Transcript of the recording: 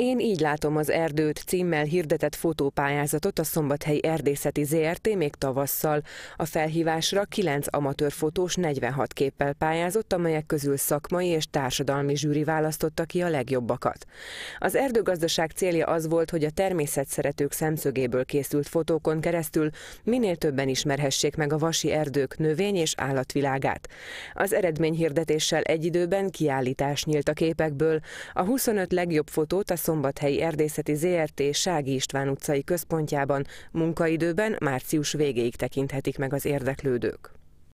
Én így látom az erdőt címmel hirdetett fotópályázatot a Szombathelyi Erdészeti ZRT még tavasszal. A felhívásra 9 amatőr fotós 46 képpel pályázott, amelyek közül szakmai és társadalmi zsűri választotta ki a legjobbakat. Az erdőgazdaság célja az volt, hogy a természet szeretők szemszögéből készült fotókon keresztül minél többen ismerhessék meg a vasi erdők növény- és állatvilágát. Az eredményhirdetéssel egy időben kiállítás nyílt a képekből. A 25 legjobb fotót a szombathelyi erdészeti ZRT Sági István utcai központjában munkaidőben március végéig tekinthetik meg az érdeklődők.